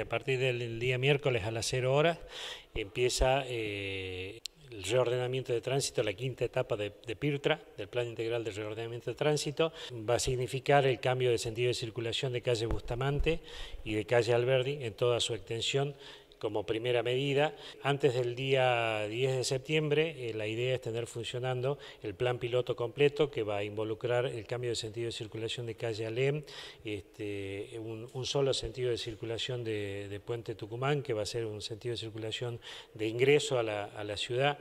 A partir del día miércoles a las 0 horas empieza eh, el reordenamiento de tránsito, la quinta etapa de, PIRTRA, del Plan Integral de Reordenamiento de Tránsito, va a significar el cambio de sentido de circulación de calle Bustamante y de calle Alberdi en toda su extensión como primera medida. Antes del día 10 de septiembre, eh, la idea es tener funcionando el plan piloto completo que va a involucrar el cambio de sentido de circulación de calle Alem, este, un, solo sentido de circulación de, Puente Tucumán, que va a ser un sentido de circulación de ingreso a la, ciudad.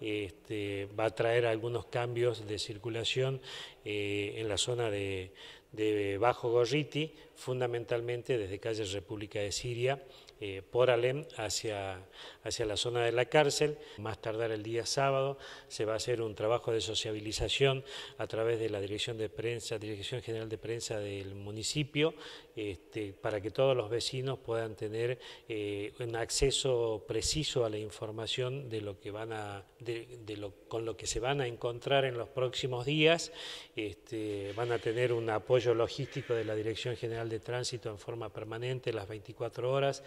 Este, va a traer algunos cambios de circulación eh, en la zona de de Bajo Gorriti, fundamentalmente desde calle República de Siria, eh, por Alem, hacia, hacia la zona de la cárcel. Más tardar el día sábado se va a hacer un trabajo de sociabilización a través de la Dirección de Prensa, Dirección General de Prensa del municipio, este, para que todos los vecinos puedan tener eh, un acceso preciso a la información de lo que van a, de, lo, con lo que se van a encontrar en los próximos días. Este, van a tener un apoyo logístico de la Dirección General de Tránsito en forma permanente, las 24 horas.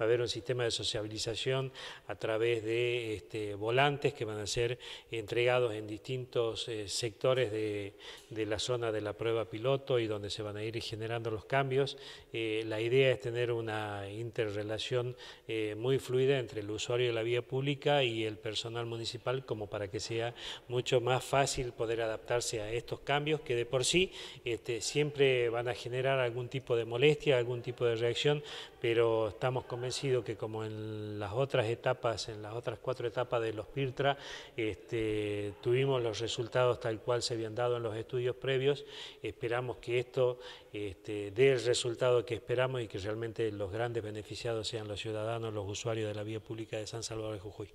Va a haber un sistema de sociabilización a través de este, volantes que van a ser entregados en distintos eh, sectores de, la zona de la prueba piloto y donde se van a ir generando los cambios. Eh, la idea es tener una interrelación eh, muy fluida entre el usuario de la vía pública y el personal municipal como para que sea mucho más fácil poder adaptarse a estos cambios que de por sí este, siempre van a generar algún tipo de molestia, algún tipo de reacción, pero estamos convencidos que como en las otras etapas, en las otras cuatro etapas de los PIRTRA, este, tuvimos los resultados tal cual se habían dado en los estudios previos, esperamos que esto este, dé el resultado que esperamos y que realmente los grandes beneficiados sean los ciudadanos, los usuarios de la vía pública de San Salvador de Jujuy.